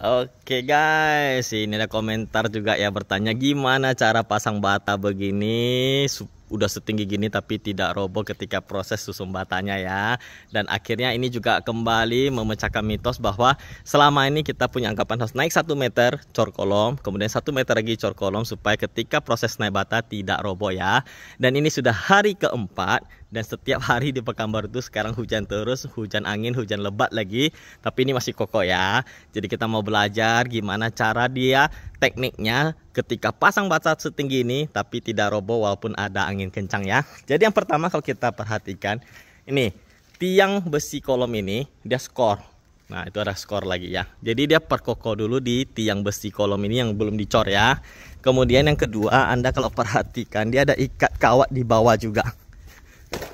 Oke okay guys, ada komentar juga ya bertanya gimana cara pasang bata begini udah setinggi gini tapi tidak roboh ketika proses susun batanya ya. Dan akhirnya ini juga kembali memecahkan mitos bahwa selama ini kita punya anggapan harus naik 1 meter cor kolom, kemudian 1 meter lagi cor kolom supaya ketika proses naik bata tidak roboh ya. Dan ini sudah hari keempat dan setiap hari di Pekanbaru itu sekarang hujan terus, hujan angin, hujan lebat lagi, tapi ini masih kokoh ya. Jadi kita mau belajar gimana cara dia tekniknya ketika pasang batas setinggi ini tapi tidak roboh walaupun ada angin kencang ya. Jadi yang pertama kalau kita perhatikan ini tiang besi kolom ini dia skor. Nah itu ada skor lagi ya. Jadi dia perkokoh dulu di tiang besi kolom ini yang belum dicor ya. Kemudian yang kedua Anda kalau perhatikan dia ada ikat kawat di bawah juga.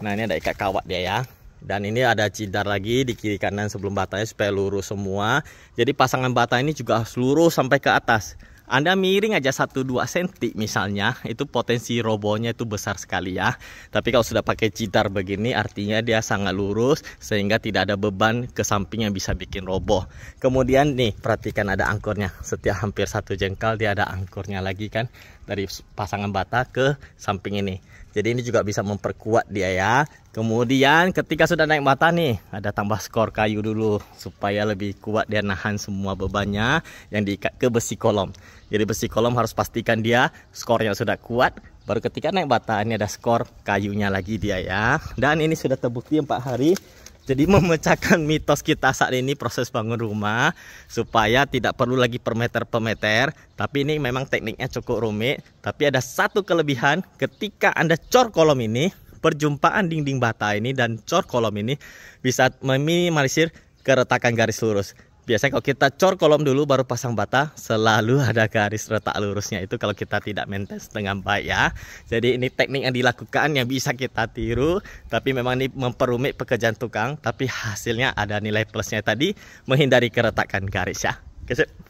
Nah ini ada ikat kawat dia ya. Dan ini ada cidar lagi di kiri kanan sebelum batanya supaya lurus semua. Jadi pasangan bata ini juga harus lurus sampai ke atas. Anda miring aja 1-2 cm misalnya, itu potensi robohnya itu besar sekali ya. Tapi kalau sudah pakai citar begini artinya dia sangat lurus sehingga tidak ada beban ke samping yang bisa bikin roboh. Kemudian nih, perhatikan ada angkurnya. Setiap hampir satu jengkal dia ada angkurnya lagi kan dari pasangan bata ke samping ini. Jadi ini juga bisa memperkuat dia ya Kemudian ketika sudah naik mata nih, ada tambah skor kayu dulu supaya lebih kuat dia nahan semua bebannya yang diikat ke besi kolom. Jadi besi kolom harus pastikan dia skornya sudah kuat. Baru ketika naik bata ini ada skor kayunya lagi dia ya. Dan ini sudah terbukti 4 hari. Jadi memecahkan mitos kita saat ini proses bangun rumah supaya tidak perlu lagi per meter per meter. Tapi ini memang tekniknya cukup rumit. Tapi ada satu kelebihan ketika anda cor kolom ini perjumpaan dinding bata ini dan cor kolom ini bisa meminimalisir keretakan garis lurus. Biasanya kalau kita cor kolom dulu baru pasang bata, selalu ada garis retak lurusnya itu kalau kita tidak mentes dengan baik ya. Jadi ini teknik yang dilakukan yang bisa kita tiru, tapi memang ini memperumit pekerjaan tukang, tapi hasilnya ada nilai plusnya tadi menghindari keretakan garis ya. Kesip.